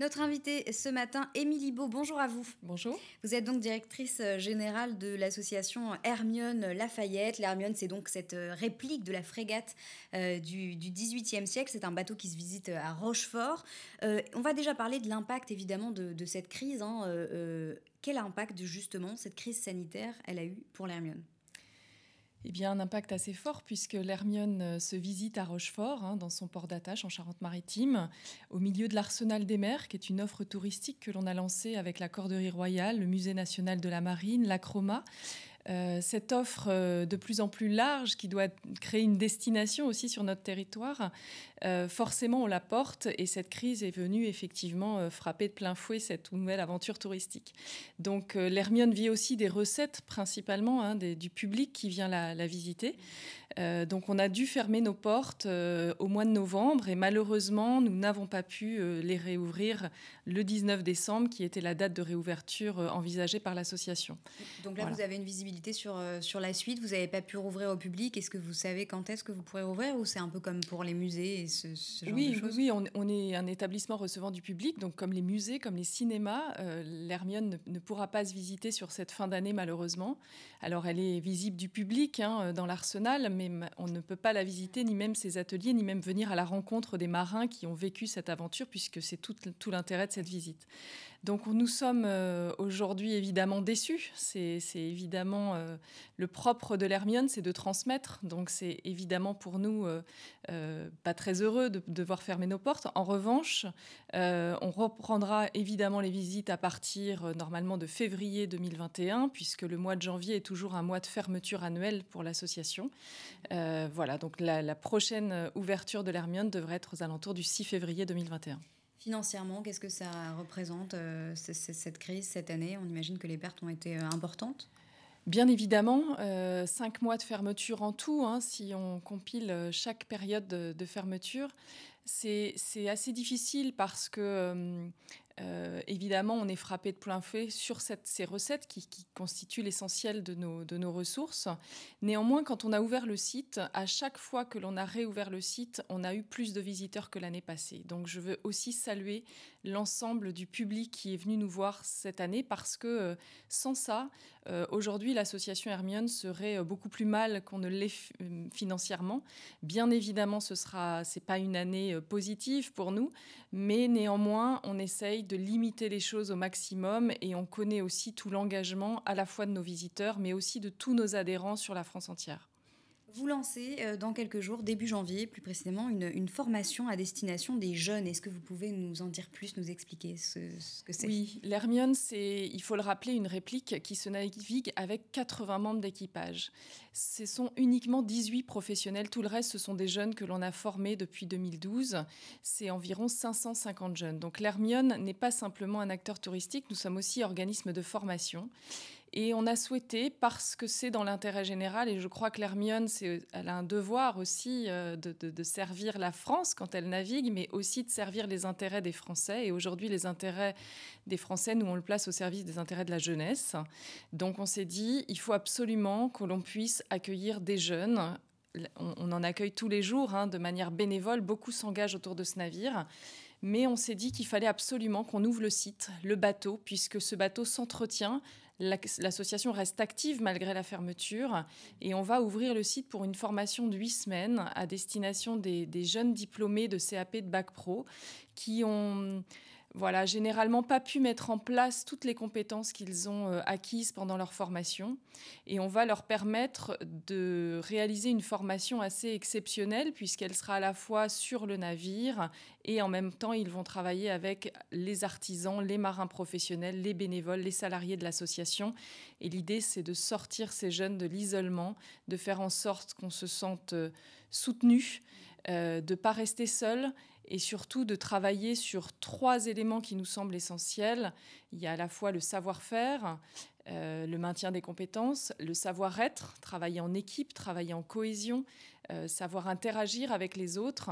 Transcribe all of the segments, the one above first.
Notre invitée ce matin, Émilie Beau, bonjour à vous. Bonjour. Vous êtes donc directrice euh, générale de l'association Hermione Lafayette. L'Hermione, c'est donc cette euh, réplique de la frégate euh, du, XVIIIe siècle. C'est un bateau qui se visite à Rochefort. on va déjà parler de l'impact évidemment de, cette crise. Hein. quel impact justement cette crise sanitaire elle a eu pour l'Hermione eh bien, un impact assez fort puisque l'Hermione euh, se visite à Rochefort, hein, dans son port d'attache en Charente-Maritime, au milieu de l'Arsenal des mers, qui est une offre touristique que l'on a lancée avec la Corderie Royale, le Musée national de la Marine, l'Acroma, euh, cette offre euh, de plus en plus large qui doit créer une destination aussi sur notre territoire, euh, forcément on la porte et cette crise est venue effectivement frapper de plein fouet cette nouvelle aventure touristique. Donc l'Hermione vit aussi des recettes principalement hein, des, du public qui vient la, visiter. donc on a dû fermer nos portes au mois de novembre et malheureusement nous n'avons pas pu les réouvrir le 19 décembre qui était la date de réouverture envisagée par l'association. Donc là vous avez une visibilité sur, euh, sur la suite Vous n'avez pas pu rouvrir au public Est-ce que vous savez quand est-ce que vous pourrez rouvrir Ou c'est un peu comme pour les musées ce, genre oui, de choses Oui, on, est un établissement recevant du public, donc comme les musées, comme les cinémas, euh, l'Hermione ne, pourra pas se visiter sur cette fin d'année malheureusement. Alors elle est visible du public hein, euh, dans l'arsenal, mais on ne peut pas la visiter, ni même ses ateliers, ni même venir à la rencontre des marins qui ont vécu cette aventure, puisque c'est tout l'intérêt de cette visite. Donc nous sommes aujourd'hui évidemment déçus, c'est évidemment euh, le propre de l'Hermione, c'est de transmettre. Donc c'est évidemment pour nous euh, euh, pas très heureux de, devoir fermer nos portes. En revanche, on reprendra évidemment les visites à partir normalement de février 2021, puisque le mois de janvier est toujours un mois de fermeture annuelle pour l'association. voilà, donc la, prochaine ouverture de l'Hermione devrait être aux alentours du 6 février 2021. Financièrement, qu'est-ce que ça représente, cette crise, cette année On imagine que les pertes ont été importantes Bien évidemment, euh, cinq mois de fermeture en tout, hein, si on compile euh, chaque période de, fermeture, c'est assez difficile parce que euh, évidemment, on est frappé de plein fouet sur ces recettes qui, constituent l'essentiel de nos, ressources. Néanmoins, quand on a ouvert le site, à chaque fois que l'on a réouvert le site, on a eu plus de visiteurs que l'année passée. Donc, je veux aussi saluer l'ensemble du public qui est venu nous voir cette année parce que sans ça, euh, aujourd'hui, l'association Hermione serait euh, beaucoup plus mal qu'on ne l'est euh, financièrement. Bien évidemment, ce n'est pas une année positive pour nous, mais néanmoins, on essaye de limiter les choses au maximum et on connaît aussi tout l'engagement à la fois de nos visiteurs, mais aussi de tous nos adhérents sur la France entière. Vous lancez euh, dans quelques jours, début janvier plus précisément, une, formation à destination des jeunes. Est-ce que vous pouvez nous en dire plus, nous expliquer ce, que c'est Oui, l'Hermione, c'est, il faut le rappeler, une réplique qui se navigue avec 80 membres d'équipage. Ce sont uniquement 18 professionnels, tout le reste, ce sont des jeunes que l'on a formés depuis 2012. C'est environ 550 jeunes. Donc l'Hermione n'est pas simplement un acteur touristique, nous sommes aussi organisme de formation. Et on a souhaité, parce que c'est dans l'intérêt général, et je crois que l'Hermione, elle a un devoir aussi euh, de, servir la France quand elle navigue, mais aussi de servir les intérêts des Français. Et aujourd'hui, les intérêts des Français, nous, on le place au service des intérêts de la jeunesse. Donc on s'est dit, il faut absolument que l'on puisse accueillir des jeunes. On, en accueille tous les jours, hein, de manière bénévole. Beaucoup s'engagent autour de ce navire mais on s'est dit qu'il fallait absolument qu'on ouvre le site, le bateau, puisque ce bateau s'entretient L'association reste active malgré la fermeture et on va ouvrir le site pour une formation de huit semaines à destination des, des jeunes diplômés de CAP de Bac Pro qui ont voilà, généralement pas pu mettre en place toutes les compétences qu'ils ont euh, acquises pendant leur formation. Et on va leur permettre de réaliser une formation assez exceptionnelle puisqu'elle sera à la fois sur le navire et en même temps ils vont travailler avec les artisans, les marins professionnels, les bénévoles, les salariés de l'association. Et l'idée c'est de sortir ces jeunes de l'isolement, de faire en sorte qu'on se sente euh, soutenu, euh, de ne pas rester seul et surtout de travailler sur trois éléments qui nous semblent essentiels. Il y a à la fois le savoir-faire, euh, le maintien des compétences, le savoir-être, travailler en équipe, travailler en cohésion, euh, savoir interagir avec les autres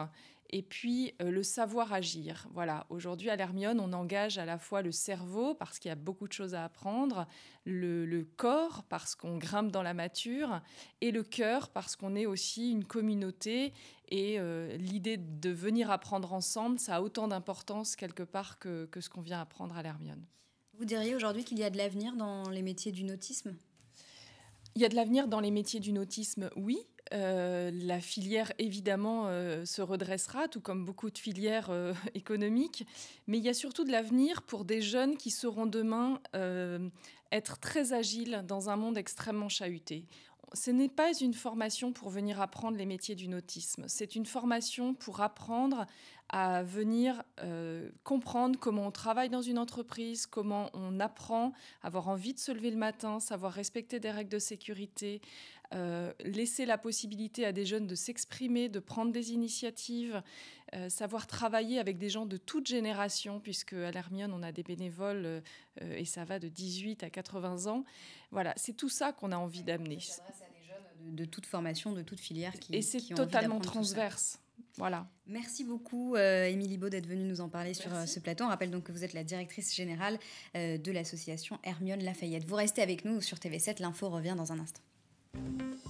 et puis euh, le savoir agir. Voilà, aujourd'hui à l'Hermione, on engage à la fois le cerveau parce qu'il y a beaucoup de choses à apprendre, le, corps parce qu'on grimpe dans la mature et le cœur parce qu'on est aussi une communauté et l'idée de venir apprendre ensemble, ça a autant d'importance quelque part que ce qu'on vient apprendre à l'Hermione. Vous diriez aujourd'hui qu'il y a de l'avenir dans les métiers du nautisme Il y a de l'avenir dans les métiers du nautisme, oui. Euh, la filière évidemment euh, se redressera, tout comme beaucoup de filières euh, économiques, mais il y a surtout de l'avenir pour des jeunes qui sauront demain être très agiles dans un monde extrêmement chahuté ce n'est pas une formation pour venir apprendre les métiers du nautisme, c'est une formation pour apprendre à venir euh, comprendre comment on travaille dans une entreprise, comment on apprend, avoir envie de se lever le matin, savoir respecter des règles de sécurité, euh, laisser la possibilité à des jeunes de s'exprimer, de prendre des initiatives, euh, savoir travailler avec des gens de toute génération, puisque à l'Hermione, on a des bénévoles euh, et ça va de 18 à 80 ans. Voilà, c'est tout ça qu'on a envie d'amener. ça des De, de, toute formation, de toute filière qui Et c'est totalement transverse. Voilà. Merci beaucoup, Émilie Beau, d'être venue nous en parler sur ce plateau. On rappelle donc que vous êtes la directrice générale de l'association Hermione Lafayette. Vous restez avec nous sur TV7. L'info revient dans un instant. Thank you.